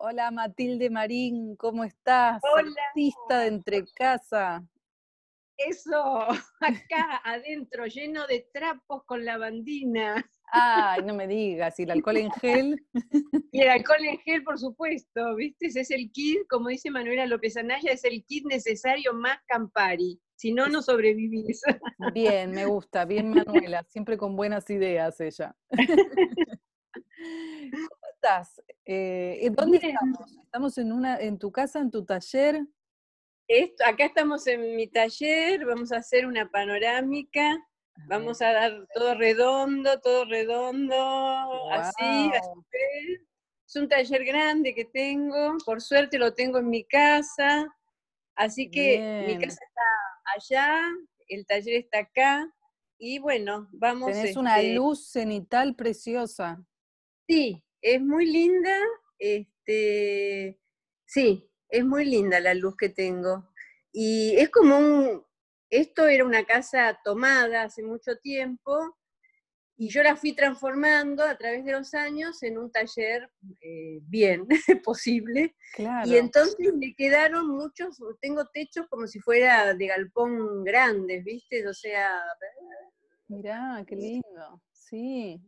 Hola Matilde Marín, ¿cómo estás? Hola. Artista de casa. Eso, acá adentro, lleno de trapos con lavandina. Ay, no me digas, y el alcohol en gel. Y el alcohol en gel, por supuesto, ¿viste? Es el kit, como dice Manuela López Anaya, es el kit necesario más Campari. Si no, no sobrevivís. Bien, me gusta, bien Manuela, siempre con buenas ideas ella estás? Eh, ¿Dónde estamos? ¿Estamos en, una, en tu casa, en tu taller? Esto, acá estamos en mi taller, vamos a hacer una panorámica, vamos a dar todo redondo, todo redondo, así, así. Es un taller grande que tengo, por suerte lo tengo en mi casa, así que mi casa está allá, el taller está acá, y bueno, vamos. Tenés Es una este luz cenital preciosa. Sí, es muy linda, este, sí, es muy linda la luz que tengo. Y es como un, esto era una casa tomada hace mucho tiempo y yo la fui transformando a través de los años en un taller eh, bien posible. Claro. Y entonces me quedaron muchos, tengo techos como si fuera de galpón grandes, ¿viste? O sea... Mirá, qué lindo, sí.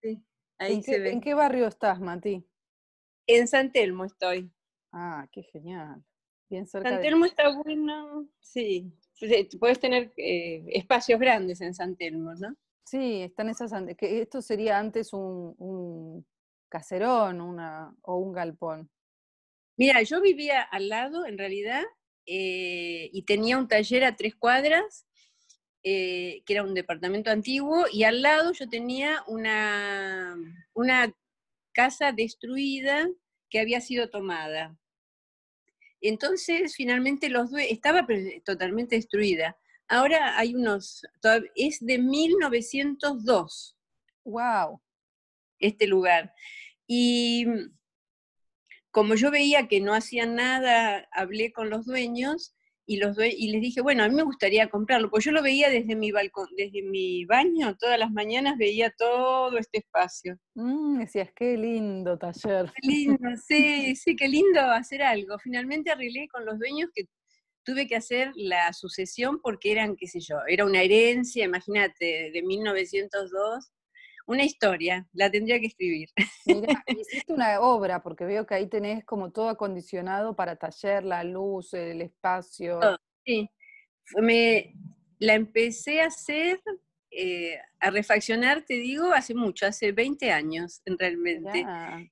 sí. ¿En, qué, barrio estás, Mati? En San Telmo estoy. Ah, qué genial. Bien San Telmo está bueno, sí. Pues, eh, puedes tener eh, espacios grandes en San Telmo, ¿no? Sí, están esas. Que esto sería antes un, caserón una, o un galpón. Mira, yo vivía al lado, en realidad, eh, y tenía un taller a tres cuadras eh, que era un departamento antiguo, y al lado yo tenía una, casa destruida que había sido tomada. Entonces, finalmente, los estaba eh, totalmente destruida. Ahora hay unos, es de 1902. ¡Wow! Este lugar. Y mm, como yo veía que no hacían nada, hablé con los dueños y, los y les dije, bueno, a mí me gustaría comprarlo, porque yo lo veía desde mi balcón, desde mi baño, todas las mañanas veía todo este espacio. Mm, decías, qué lindo taller. Qué lindo, sí, sí, qué lindo hacer algo. Finalmente arreglé con los dueños que tuve que hacer la sucesión porque eran, qué sé yo, era una herencia, imagínate, de 1902 una historia, la tendría que escribir. Mirá, hiciste una obra, porque veo que ahí tenés como todo acondicionado para taller, la luz, el espacio. sí, me, la empecé a hacer, eh, a refaccionar, te digo, hace mucho, hace 20 años realmente.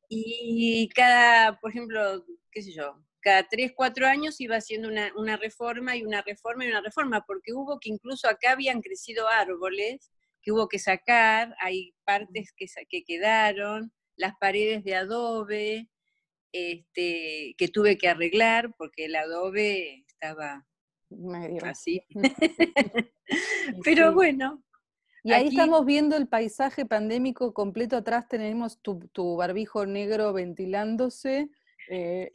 Y cada, por ejemplo, qué sé yo, cada 3, 4 años iba haciendo una, una, reforma y una reforma y una reforma, porque hubo que incluso acá habían crecido árboles que hubo que sacar, hay partes que, que quedaron, las paredes de adobe este, que tuve que arreglar porque el adobe estaba Medio. así. Pero bueno. Y ahí estamos viendo el paisaje pandémico completo. Atrás tenemos tu, barbijo negro ventilándose. Eh,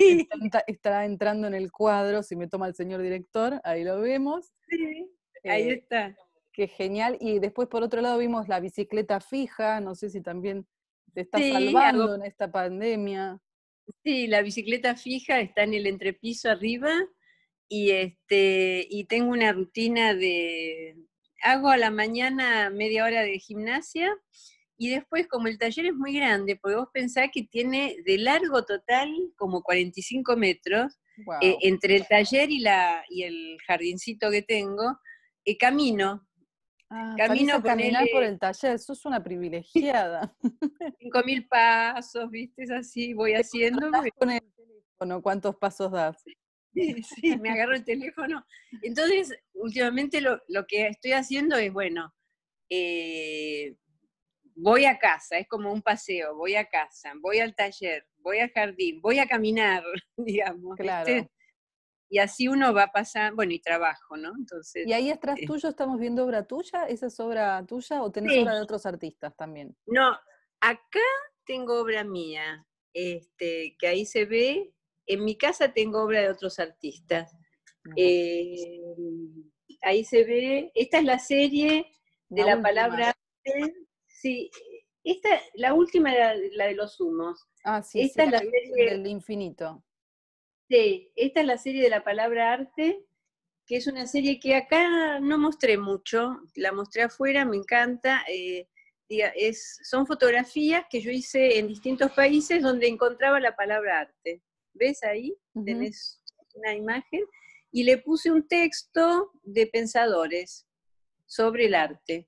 está, entrando en el cuadro, si me toma el señor director, ahí lo vemos. Sí, ahí eh, está. Qué genial. Y después, por otro lado, vimos la bicicleta fija, no sé si también te está salvando en esta pandemia. Sí, la bicicleta fija está en el entrepiso arriba y, este, y tengo una rutina de... Hago a la mañana media hora de gimnasia y después como el taller es muy grande, podemos pensar que tiene de largo total como 45 metros, eh, entre el taller y, la, y el jardincito que tengo, eh, camino Ah, Camino caminar por el taller, eso es una privilegiada. Cinco mil pasos, viste, así, voy haciendo. Con el teléfono, ¿cuántos pasos das? Sí, me agarro el teléfono. Entonces, últimamente lo, que estoy haciendo es, bueno, eh, voy a casa, es como un paseo, voy a casa, voy al taller, voy al jardín, voy a caminar, digamos. Claro y así uno va pasando, bueno, y trabajo, ¿no? Entonces, y ahí atrás eh, tuyo estamos viendo obra tuya, ¿esa es obra tuya o tenés obra de otros artistas también? No, acá tengo obra mía, este, que ahí se ve, en mi casa tengo obra de otros artistas. Eh, ahí se ve, esta es la serie de la, palabra sí, esta, la última era la de los humos. Ah, sí, esta es la serie del infinito esta es la serie de la palabra arte, que es una serie que acá no mostré mucho, la mostré afuera, me encanta. Eh, es, son fotografías que yo hice en distintos países donde encontraba la palabra arte. ¿Ves ahí? Tenés una imagen. Y le puse un texto de pensadores sobre el arte.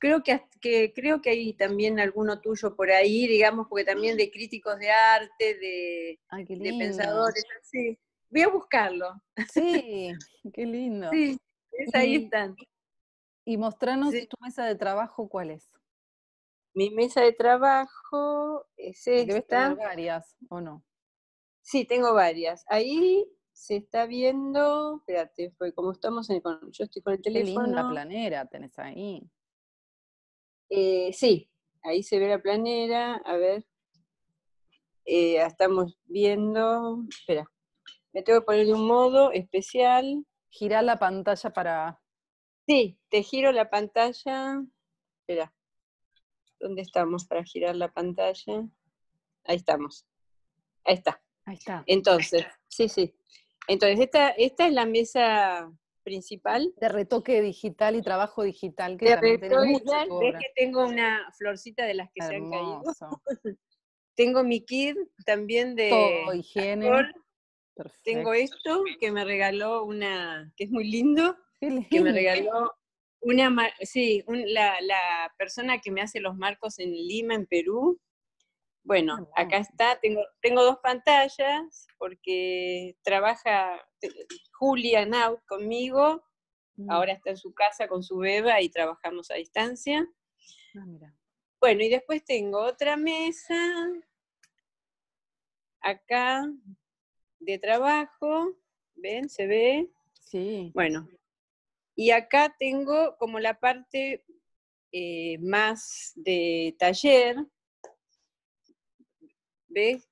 Creo que, que, creo que hay también alguno tuyo por ahí, digamos, porque también de críticos de arte, de, pensadores, así. Voy a buscarlo. Sí, qué lindo. Sí, ahí están. Y mostrarnos tu mesa de trabajo, ¿cuál es? Mi mesa de trabajo es esta. Debes varias, ¿o no? Sí, tengo varias. Ahí se está viendo, espérate, como estamos en yo estoy con el teléfono. Qué linda planera tenés ahí. Eh, sí, ahí se ve la planera, a ver. Eh, estamos viendo, espera, me tengo que poner de un modo especial. Girar la pantalla para... Sí, te giro la pantalla. Espera, ¿dónde estamos para girar la pantalla? Ahí estamos. Ahí está. Ahí está. Entonces, sí, sí. Entonces, esta es la mesa principal. De retoque digital y trabajo digital. Que tengo una florcita de las que se han caído. tengo mi kit también de higiene. Tengo esto que me regaló una, que es muy lindo, que me regaló una, sí, la persona que me hace los marcos en Lima, en Perú, bueno, acá está, tengo, tengo dos pantallas porque trabaja eh, Julia Naut conmigo, mm. ahora está en su casa con su beba y trabajamos a distancia. Ah, bueno, y después tengo otra mesa acá de trabajo, ¿ven? ¿Se ve? Sí. Bueno, y acá tengo como la parte eh, más de taller, ¿ves?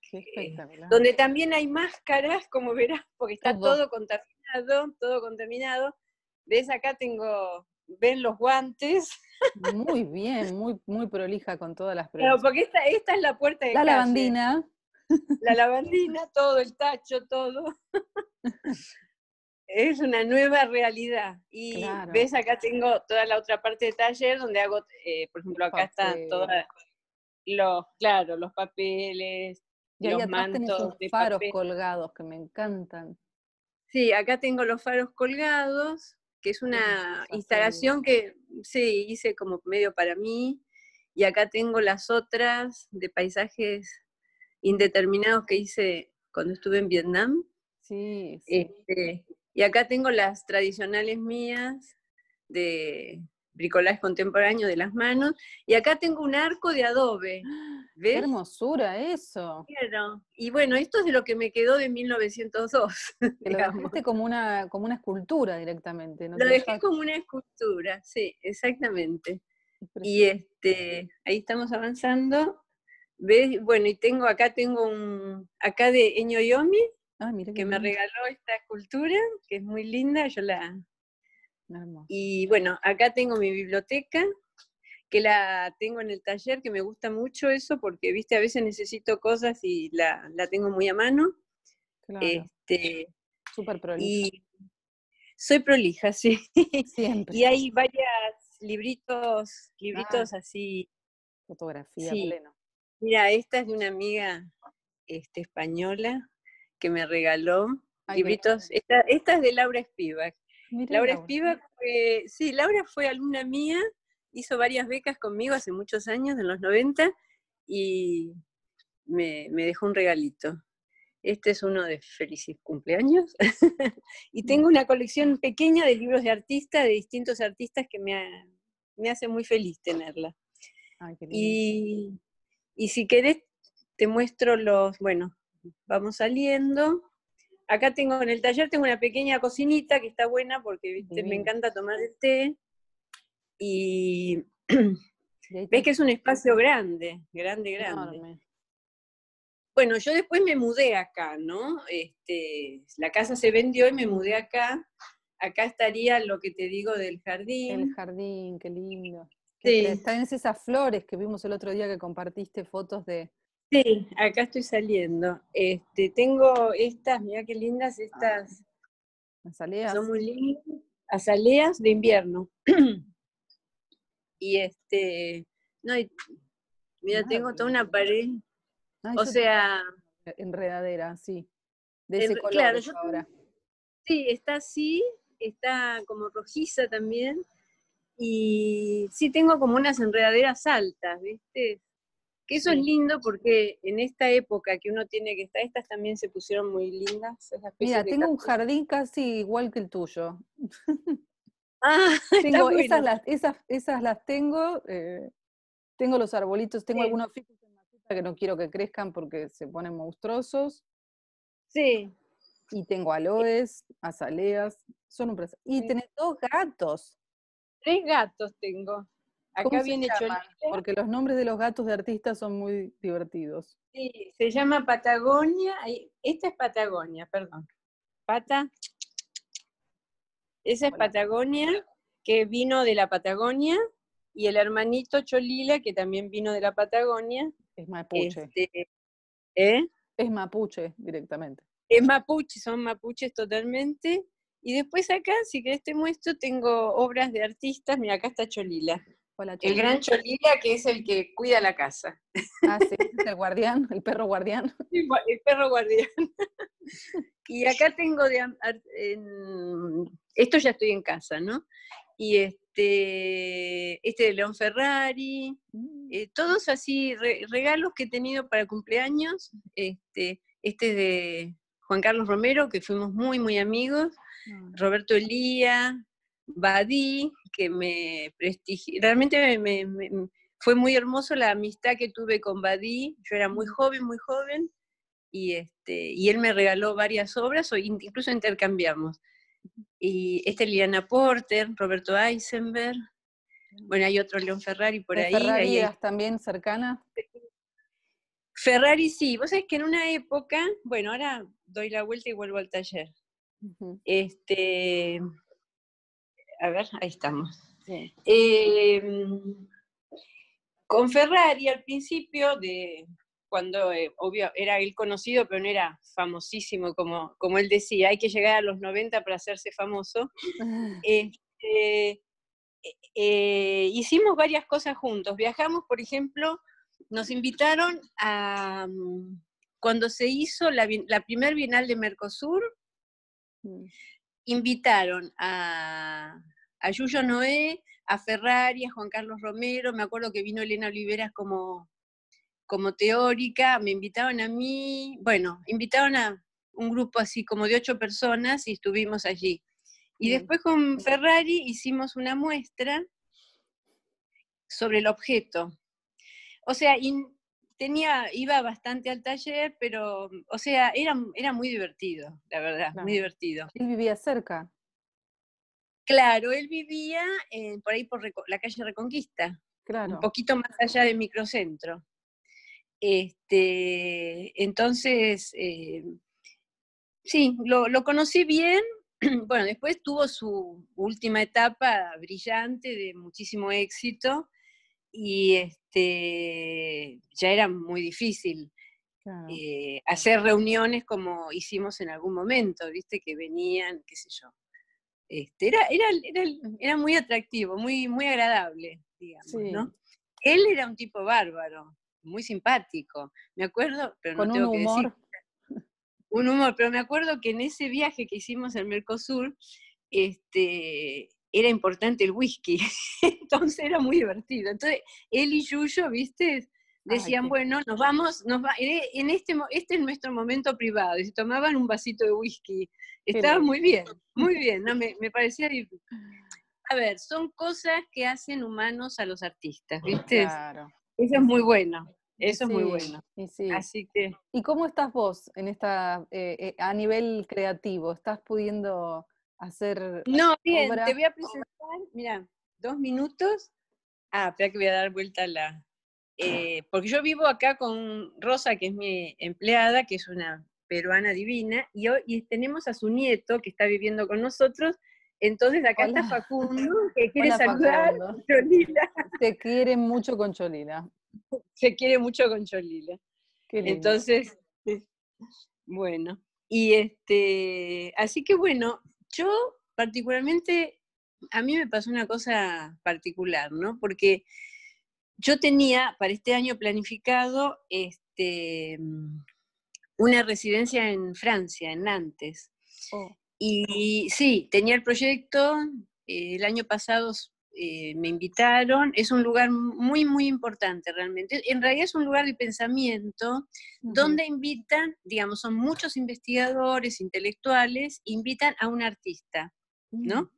donde también hay máscaras, como verás, porque está todo. contaminado, todo contaminado. ¿Ves? Acá tengo, ven los guantes. Muy bien, muy, muy prolija con todas las pruebas. Claro, porque esta, esta es la puerta de La lavandina. La lavandina, todo, el tacho, todo. Es una nueva realidad. Y ves, acá tengo toda la otra parte de taller donde hago, eh, por ejemplo, acá están todas los, claro, los papeles, los mantos de faros colgados que me encantan. Sí, acá tengo los faros colgados, que es una instalación que sí, hice como medio para mí, y acá tengo las otras de paisajes indeterminados que hice cuando estuve en Vietnam. Sí, sí. Este, y acá tengo las tradicionales mías de bricolaje contemporáneo de las manos. Y acá tengo un arco de adobe. ¡Qué hermosura eso! Y bueno, esto es de lo que me quedó de 1902. lo dejaste como una, como una escultura directamente. ¿no? Lo dejé como una escultura, sí, exactamente. Y este, ahí estamos avanzando. ¿Ves? Bueno, y tengo acá tengo un acá de Eño Yomi, ah, que me regaló esta escultura, que es muy linda, yo la, y bueno, acá tengo mi biblioteca, que la tengo en el taller, que me gusta mucho eso, porque, viste, a veces necesito cosas y la, tengo muy a mano. Este, Súper prolija. soy prolija, sí. Siempre. Y hay varios libritos, libritos ah. así. Fotografía pleno. Mira, esta es de una amiga este, española que me regaló libritos. Esta, esta, es de Laura Spivak. Laura Espiva, sí, Laura fue alumna mía, hizo varias becas conmigo hace muchos años, en los 90, y me, dejó un regalito. Este es uno de felices cumpleaños. y tengo una colección pequeña de libros de artistas, de distintos artistas, que me, hace muy feliz tenerla. Y, y si querés, te muestro los, bueno, vamos saliendo acá tengo en el taller tengo una pequeña cocinita que está buena porque me encanta tomar el té. Y ves que es un espacio grande, grande, grande. Bueno, yo después me mudé acá, ¿no? Este, la casa se vendió y me mudé acá. Acá estaría lo que te digo del jardín. El jardín, qué lindo. Sí. Están esas flores que vimos el otro día que compartiste fotos de, Sí, acá estoy saliendo. Este, tengo estas, mira qué lindas estas. azaleas. Son muy lindas. Azaleas de invierno. y este, no, mira, ah. tengo toda una pared. o sea. Enredadera, sí. De ese color Sí, está así, está como rojiza también. Y sí, tengo como unas enredaderas altas, ¿viste? Que eso es lindo porque en esta época que uno tiene que estar, estas también se pusieron muy lindas. Mira, tengo un jardín casi igual que el tuyo. Ah, tengo, esas, las, esas, las tengo, eh, tengo los arbolitos, tengo algunos que no quiero que crezcan porque se ponen monstruosos. Sí. Y tengo aloes, azaleas, son un Y tengo tenés dos gatos. Tres gatos tengo. Acá viene Porque los nombres de los gatos de artistas son muy divertidos. Sí, se llama Patagonia. Esta es Patagonia, perdón. Pata. Esa es Patagonia, que vino de la Patagonia, y el hermanito Cholila, que también vino de la Patagonia. Es mapuche. Este, ¿eh? Es mapuche directamente. Es mapuche, son mapuches totalmente. Y después acá, si querés te muestro, tengo obras de artistas. Mira, acá está Cholila el gran Cholila, que es el que cuida la casa. Ah, sí, el guardián, el perro guardián. El, perro guardián. Y acá tengo de, esto ya estoy en casa, ¿no? Y este, este de León Ferrari, mm. eh, todos así regalos que he tenido para cumpleaños, este, este de Juan Carlos Romero, que fuimos muy, muy amigos, ah. Roberto Elía, Badí, que me prestigió. Realmente me, fue muy hermoso la amistad que tuve con Badí. Yo era muy joven, muy joven, y, este, y él me regaló varias obras, o incluso intercambiamos. Y este es Liliana Porter, Roberto Eisenberg, bueno, hay otro León Ferrari por ahí. también cercana? Ferrari sí, vos sabés que en una época, bueno, ahora doy la vuelta y vuelvo al taller. Este, a ver, ahí estamos. Em, con Ferrari al principio, de cuando, eh, obvio, era él conocido, pero no era famosísimo, como, como él decía, hay que llegar a los 90 para hacerse famoso. Ah. Este, eh, eh, hicimos varias cosas juntos. Viajamos, por ejemplo, nos invitaron a mm, cuando se hizo la, la primer Bienal de Mercosur, mm invitaron a, a Yuyo Noé, a Ferrari, a Juan Carlos Romero, me acuerdo que vino Elena Oliveras como, como teórica, me invitaron a mí, bueno, invitaron a un grupo así como de ocho personas y estuvimos allí. Y después con Ferrari hicimos una muestra sobre el objeto. O sea, tenía, iba bastante al taller, pero, mm, o sea, mm, era, muy divertido, la verdad, muy divertido. Él vivía cerca. Claro, él vivía eh, por ahí por la calle Reconquista, claro. un poquito más allá del microcentro. Este, entonces, eh, sí, lo, lo conocí bien, bueno, después tuvo su última etapa brillante de muchísimo éxito, y este, ya era muy difícil eh, hacer reuniones como hicimos en algún momento, viste, que venían, qué sé yo. Este, era, era, era, muy atractivo, muy, muy agradable, digamos, Él era un tipo bárbaro, muy simpático, me acuerdo, pero no tengo humor. que decir. Un humor, pero me acuerdo que en ese viaje que hicimos al Mercosur, este, era importante el whisky, entonces era muy divertido. Entonces, él y Yuyo, viste, decían, bueno, nos vamos, nos va, en e, este, este es nuestro momento privado, y se tomaban un vasito de whisky. Estaba muy bien, muy bien, no, me, me parecía... A ver, son cosas que hacen humanos a los artistas, ¿viste? Claro. Eso es muy bueno. Eso es muy bueno. Y sí. Así que. ¿Y cómo estás vos en esta eh, eh, a nivel creativo? ¿Estás pudiendo hacer. No, bien, te voy a presentar, mira, dos minutos. Ah, espera que voy a dar vuelta a la. Eh, porque yo vivo acá con Rosa, que es mi empleada, que es una peruana divina, y, hoy, tenemos a su nieto que está viviendo con nosotros. Entonces acá está Facundo, que quiere saludar Cholila. Se quiere mucho con Cholila. Se quiere mucho con Cholila. Entonces, bueno, y este, así que bueno, yo particularmente, a mí me pasó una cosa particular, ¿no? Porque yo tenía para este año planificado este, mm, una residencia en Francia, en Nantes. Oh. Y sí, tenía el proyecto, eh, el año pasado eh, me invitaron. Es un lugar muy, muy importante realmente. En realidad es un lugar de pensamiento donde invitan, digamos, son muchos investigadores, intelectuales, invitan a un artista, ¿no? Mm.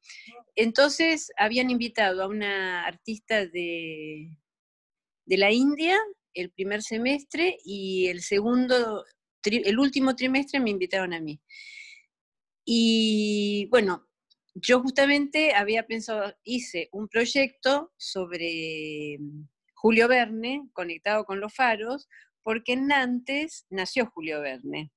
Entonces habían invitado a una artista de, de la India el primer semestre y el segundo, el último trimestre me invitaron a mí. Y bueno, yo justamente había pensado, hice un proyecto sobre mm, Julio Verne, conectado con los faros, porque en Nantes nació Julio Verne.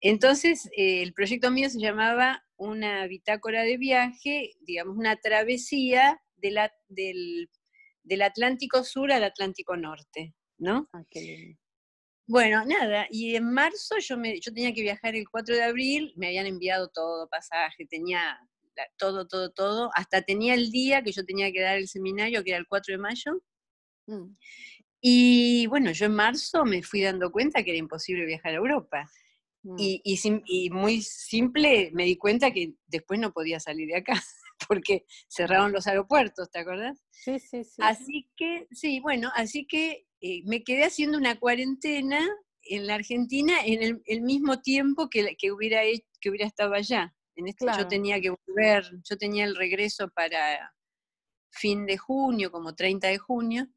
Entonces, eh, el proyecto mío se llamaba Una bitácora de viaje, digamos, una travesía del, del, Atlántico Sur al Atlántico Norte, ¿no? Ah, bueno, nada, y en marzo yo, me, yo tenía que viajar el 4 de abril, me habían enviado todo, pasaje, tenía todo, todo, todo. Hasta tenía el día que yo tenía que dar el seminario, que era el 4 de mayo. Mm. Y bueno, yo en marzo me fui dando cuenta que era imposible viajar a Europa. Mm. Y, muy simple, me di cuenta que después no podía salir de acá, porque cerraron los aeropuertos, ¿te acordás? Sí, sí, sí. Así que, sí, bueno, así que eh, me quedé haciendo una cuarentena en la Argentina en el, mismo tiempo que, hubiera, que hubiera estado allá. En este yo tenía que volver, yo tenía el regreso para fin de junio, como 30 de junio.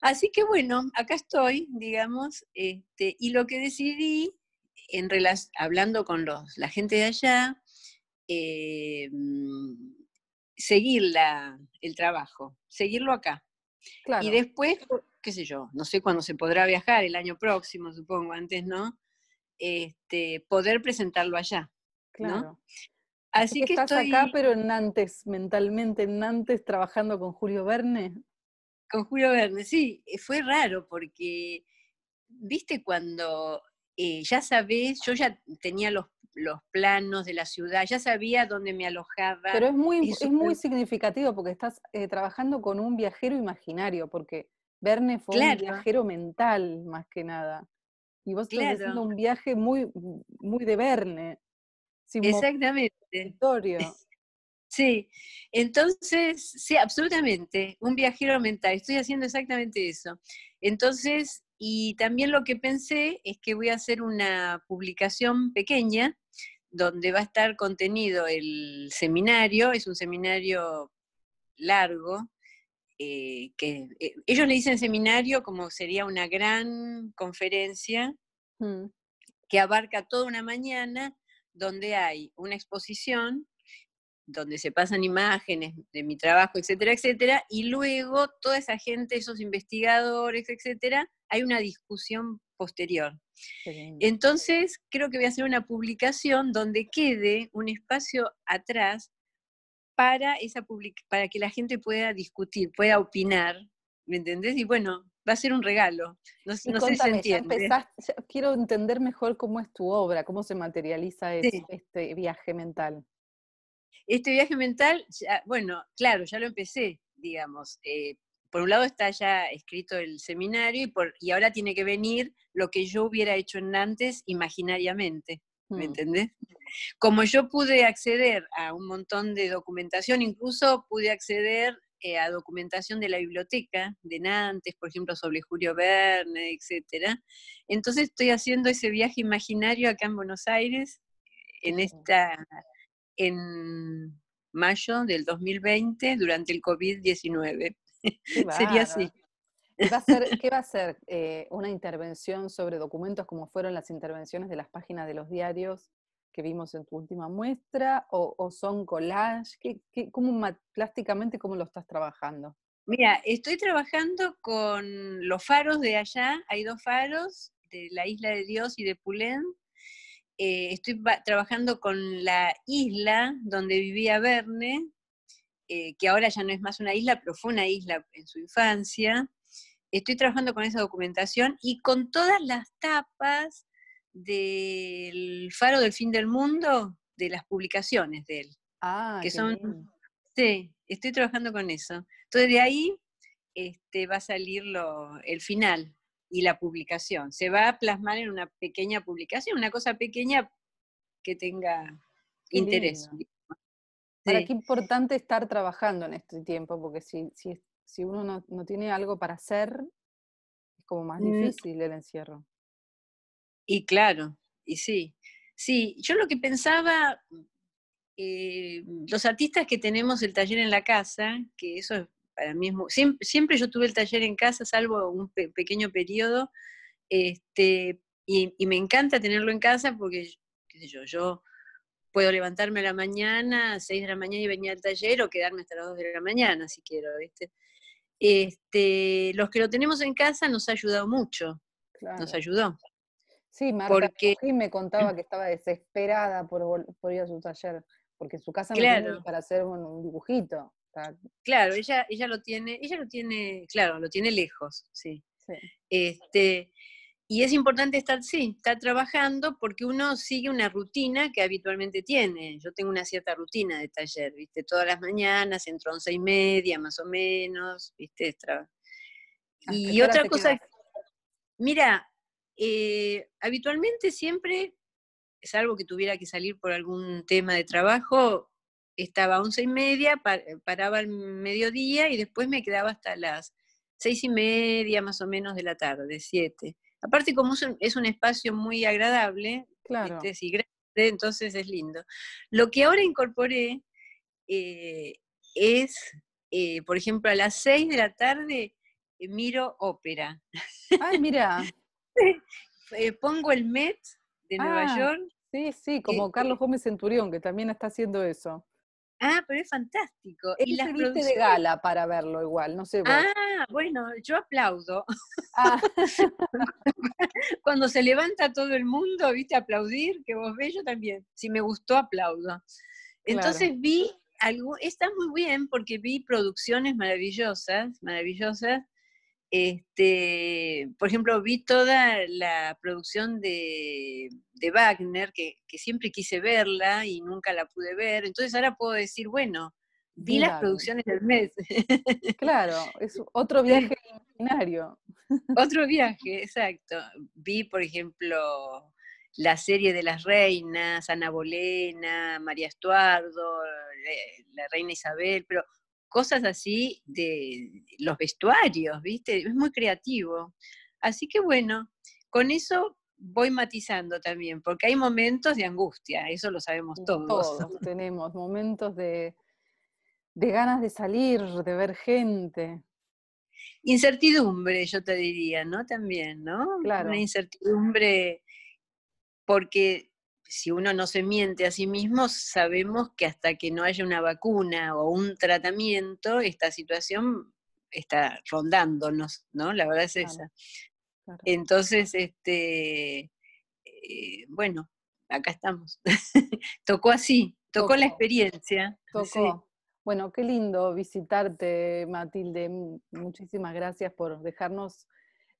Así que bueno, acá estoy, digamos, este, y lo que decidí, en hablando con los, la gente de allá, eh, seguir el trabajo, seguirlo acá. Y después, qué sé yo, no sé cuándo se podrá viajar, el año próximo supongo, antes no, este, poder presentarlo allá. Claro. Así estás acá, pero en Nantes, mentalmente en Nantes, trabajando con Julio Verne. Con Julio Verne, sí, eh, fue raro porque, viste, cuando eh, ya sabés, yo ya tenía los, planos de la ciudad, ya sabía dónde me alojaba. Pero es muy, muy significativo porque estás eh, trabajando con un viajero imaginario, porque Verne fue un viajero mental más que nada. Y vos estás haciendo un viaje muy, muy de Verne. Exactamente. Sí, entonces, sí, absolutamente, un viajero mental, estoy haciendo exactamente eso. Entonces, y también lo que pensé es que voy a hacer una publicación pequeña donde va a estar contenido el seminario, es un seminario largo, eh, que eh, ellos le dicen seminario como sería una gran conferencia mm. que abarca toda una mañana donde hay una exposición donde se pasan imágenes de mi trabajo, etcétera, etcétera, y luego toda esa gente, esos investigadores, etcétera, hay una discusión posterior. Entonces, creo que voy a hacer una publicación donde quede un espacio atrás para, esa para que la gente pueda discutir, pueda opinar, ¿me entendés? Y bueno, va a ser un regalo. No, sé si entiende. quiero entender mejor cómo es tu obra, cómo se materializa este viaje mental. Este viaje mental, bueno, claro, ya lo empecé, digamos. Eh, por un lado está ya escrito el seminario y, por, y ahora tiene que venir lo que yo hubiera hecho en Nantes imaginariamente. ¿Me mm. entendés? Como yo pude acceder a un montón de documentación, incluso pude acceder a documentación de la biblioteca de Nantes, por ejemplo, sobre Julio Verne, etc. Entonces estoy haciendo ese viaje imaginario acá en Buenos Aires, en esta, en mayo del 2020, durante el COVID-19. Sería así. ¿Qué va a ser, qué va a ser eh, una intervención sobre documentos como fueron las intervenciones de las páginas de los diarios que vimos en tu última muestra o, son collage? cómo, plásticamente, ¿cómo lo estás trabajando? Mira, estoy trabajando con los faros de allá, hay dos faros, de la Isla de Dios y de Pulén. Eh, estoy trabajando con la isla donde vivía Verne, eh, que ahora ya no es más una isla, pero fue una isla en su infancia. Estoy trabajando con esa documentación y con todas las tapas del Faro del Fin del Mundo, de las publicaciones de él. Ah, que son. Sí, estoy trabajando con eso. Entonces de ahí este, va a salir el final y la publicación. Se va a plasmar en una pequeña publicación, una cosa pequeña que tenga interés. para qué importante estar trabajando en este tiempo, porque si, si, si uno no, tiene algo para hacer, es como más mm. difícil el encierro. Y claro, y sí. Sí, yo lo que pensaba, eh, los artistas que tenemos el taller en la casa, que eso es para mí es siempre, yo tuve el taller en casa, salvo un pequeño periodo, este, y, me encanta tenerlo en casa porque, yo, yo puedo levantarme a la mañana, a 6 de la mañana y venir al taller o quedarme hasta las 2 de la mañana si quiero, ¿viste? Este, los que lo tenemos en casa nos ha ayudado mucho, nos ayudó. Sí, Marta porque... me contaba que estaba desesperada por, por, ir a su taller, porque su casa no tiene para hacer un, dibujito. Claro, ella, ella lo tiene, ella lo tiene, claro, lo tiene lejos, sí. Este, y es importante estar, sí, estar trabajando porque uno sigue una rutina que habitualmente tiene. Yo tengo una cierta rutina de taller, ¿viste? Todas las mañanas, entre once y media más o menos, ¿viste? Y otra cosa, mira, eh, habitualmente siempre, salvo que tuviera que salir por algún tema de trabajo, estaba a once y media, eh, paraba al mediodía y después me quedaba hasta las seis y media más o menos de la tarde, siete. Aparte, como es un, espacio muy agradable, entonces es lindo. Lo que ahora incorporé eh, es, por ejemplo, a las seis de la tarde miro ópera. Ay, mira. Eh, pongo el Met de Nueva ah, York. Sí, sí, eh, como Carlos Gómez Centurión, que también está haciendo eso. Ah, pero es fantástico. Es y de gala para verlo igual, no sé. Ah, bueno, yo aplaudo. Ah. Cuando se levanta todo el mundo, viste, aplaudir, que vos ves, yo también. Si me gustó, aplaudo. Entonces vi, algo, está muy bien porque vi producciones maravillosas, maravillosas, este, por ejemplo, vi toda la producción de, Wagner, que, siempre quise verla y nunca la pude ver. Entonces ahora puedo decir, bueno, vi las producciones del mes. Claro, es otro viaje imaginario. Otro viaje, exacto. Vi, por ejemplo, la serie de las reinas, Ana Bolena, María Estuardo, eh, la reina Isabel, pero cosas así de los vestuarios, ¿viste? Es muy creativo. Así que bueno, con eso voy matizando también, porque hay momentos de angustia, eso lo sabemos todos. Todos tenemos momentos de, de ganas de salir, de ver gente. Incertidumbre, yo te diría, ¿no? También, ¿no? Claro. Una incertidumbre porque si uno no se miente a sí mismo, sabemos que hasta que no haya una vacuna o un tratamiento, esta situación está rondándonos, ¿no? La verdad es esa. Entonces, este, eh, bueno, acá estamos. tocó así, tocó, la experiencia. Tocó. Bueno, qué lindo visitarte, Matilde. Muchísimas gracias por dejarnos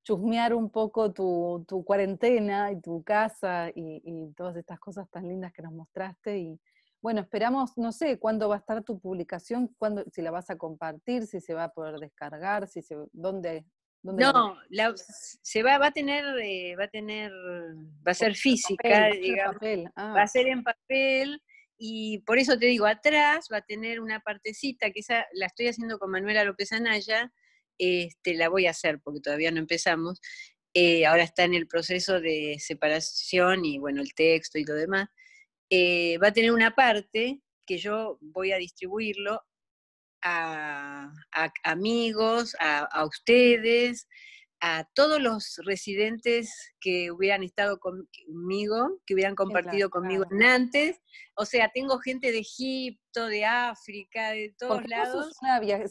chusmear un poco tu, tu, cuarentena y tu casa y, todas estas cosas tan lindas que nos mostraste. Y bueno, esperamos, no sé cuándo va a estar tu publicación, cuándo, si la vas a compartir, si se va a poder descargar, si dónde. no, se va, va a tener, eh, va a tener, va a ser física, digamos, va ah. a ser en papel y por eso te digo, atrás va a tener una partecita que esa la estoy haciendo con Manuela López Anaya, este, la voy a hacer porque todavía no empezamos. Eh, ahora está en el proceso de separación y bueno, el texto y lo demás. Eh, va a tener una parte que yo voy a distribuirlo a, amigos, a ustedes, a todos los residentes que hubieran estado conmigo, que hubieran compartido conmigo antes. O sea, tengo gente de Egipto, de África, de todos lados.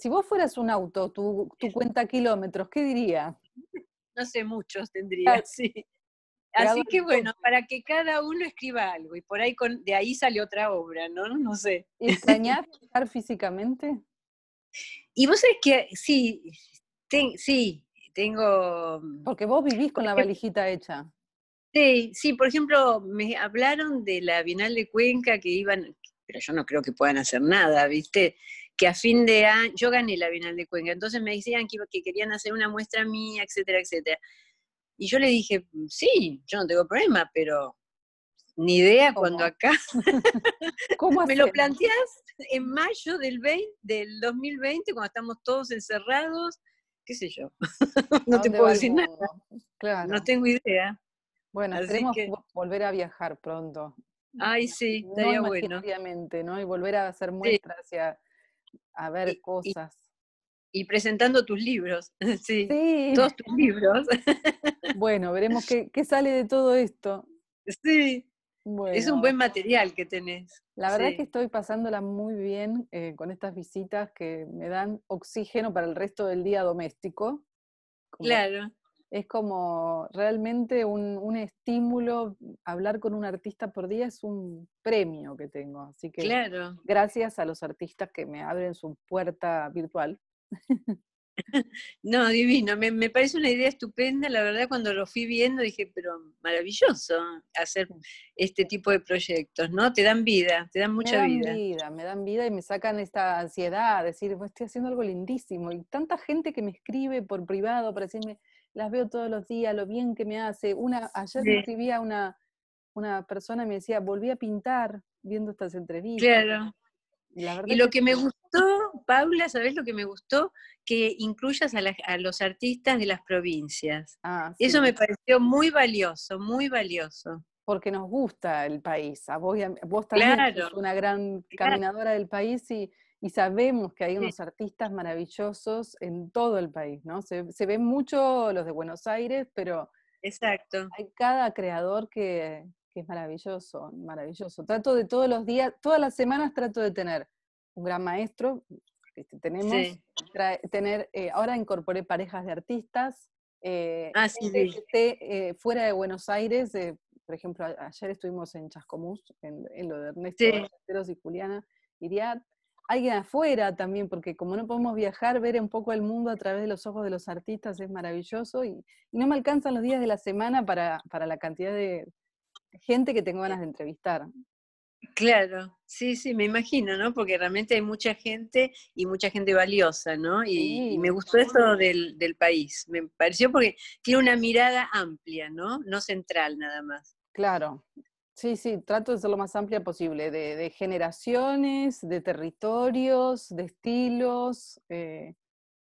Si vos fueras un auto, tu, cuenta kilómetros, ¿qué diría? no sé, muchos tendría, Así que bueno, para que cada uno escriba algo y por ahí de ahí sale otra obra, ¿no? No sé. ¿Extrañar físicamente? Y vos sabés que sí, sí, tengo... Mm, Porque vos vivís con la valijita hecha. Sí, sí, por ejemplo, me hablaron de la Bienal de Cuenca que iban, pero yo no creo que puedan hacer nada, ¿viste? Que a fin de año, yo gané la Bienal de Cuenca, entonces me decían que, querían hacer una muestra mía, etcétera, etcétera. Y yo le dije, mm, sí, yo no tengo problema, pero ni idea cuando acá. ¿Cómo me lo planteas en mayo del, del 2020, cuando estamos todos encerrados, qué sé yo, no te puedo decir nada, no tengo idea. Bueno, queremos que... volver a viajar pronto. Ay, sí, estaría no bueno. Y volver a hacer muestras y a, ver cosas. Y, presentando tus libros, sí, sí. Todos tus libros. Bueno, veremos qué, qué sale de todo esto. Sí, es un buen material que tenés. La verdad es que estoy pasándola muy bien eh, con estas visitas que me dan oxígeno para el resto del día doméstico. claro. Es como realmente un, estímulo, hablar con un artista por día es un premio que tengo. Así que gracias a los artistas que me abren su puerta virtual. No, divino, me, parece una idea estupenda, la verdad cuando lo fui viendo dije, pero maravilloso hacer este tipo de proyectos, ¿no? Te dan vida, te dan mucha me dan vida. Me dan vida y me sacan esta ansiedad, decir, pues, estoy haciendo algo lindísimo y tanta gente que me escribe por privado para decirme, las veo todos los días, lo bien que me hace. Una, ayer recibía escribía una, persona y me decía, volví a pintar viendo estas entrevistas. Claro. y lo que, me gusta Paula, ¿sabes lo que me gustó? Que incluyas a, los artistas de las provincias. Ah, Eso me pareció muy valioso, muy valioso. Porque nos gusta el país. A vos, también sos una gran caminadora del país y, sabemos que hay unos artistas maravillosos en todo el país, ¿no? Se, ven mucho los de Buenos Aires, pero Exacto. hay cada creador que, que es maravilloso, maravilloso. Trato de todos los días, todas las semanas trato de tener un gran maestro que este, tenemos. tener, eh, ahora incorporé parejas de artistas. Eh, ah, eh, fuera de Buenos Aires, por ejemplo, ayer estuvimos en Chascomús, en, lo de Ernesto y Juliana Iriad, Alguien afuera también, porque como no podemos viajar, ver un poco el mundo a través de los ojos de los artistas es maravilloso y, no me alcanzan los días de la semana para, para la cantidad de gente que tengo ganas de entrevistar. Claro, sí, sí, me imagino, ¿no? Porque realmente hay mucha gente y mucha gente valiosa, ¿no? Y, me gustó esto del, país, me pareció porque tiene una mirada amplia, ¿no? No central nada más. Claro, sí, sí, trato de ser lo más amplia posible, de, generaciones, de territorios, de estilos, eh,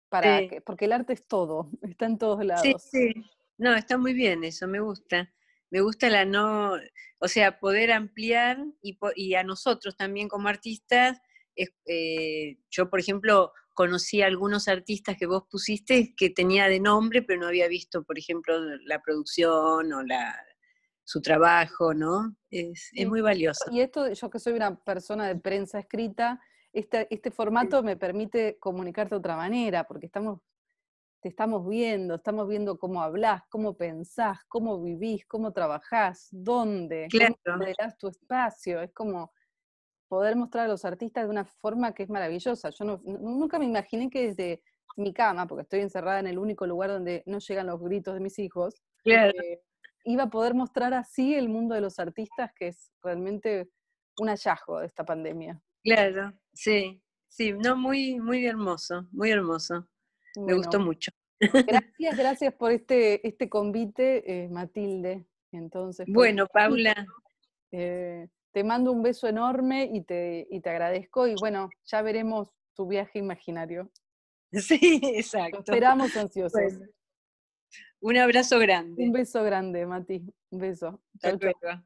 para que, porque el arte es todo, está en todos lados. Sí, sí, no, está muy bien eso, me gusta me gusta la no, o sea, poder ampliar y, a nosotros también como artistas. Eh, yo, por ejemplo, conocí a algunos artistas que vos pusiste que tenía de nombre, pero no había visto, por ejemplo, la producción o la, su trabajo, ¿no? Es, muy valioso. Y esto, yo que soy una persona de prensa escrita, este, este formato me permite comunicarte de otra manera, porque estamos te estamos viendo, estamos viendo cómo hablas, cómo pensás, cómo vivís, cómo trabajás, dónde, dónde tu espacio. Es como poder mostrar a los artistas de una forma que es maravillosa. Yo nunca me imaginé que desde mi cama, porque estoy encerrada en el único lugar donde no llegan los gritos de mis hijos, eh, iba a poder mostrar así el mundo de los artistas, que es realmente un hallazgo de esta pandemia. Claro, sí, sí, no, muy, muy hermoso, muy hermoso me gustó mucho. Gracias, gracias por este, este convite, eh, Matilde. Entonces, bueno, Paula. Eh, te mando un beso enorme y te, y te agradezco. Y bueno, ya veremos tu viaje imaginario. Sí, exacto. esperamos ansiosos. un abrazo grande. Un beso grande, Mati. Un beso. Hasta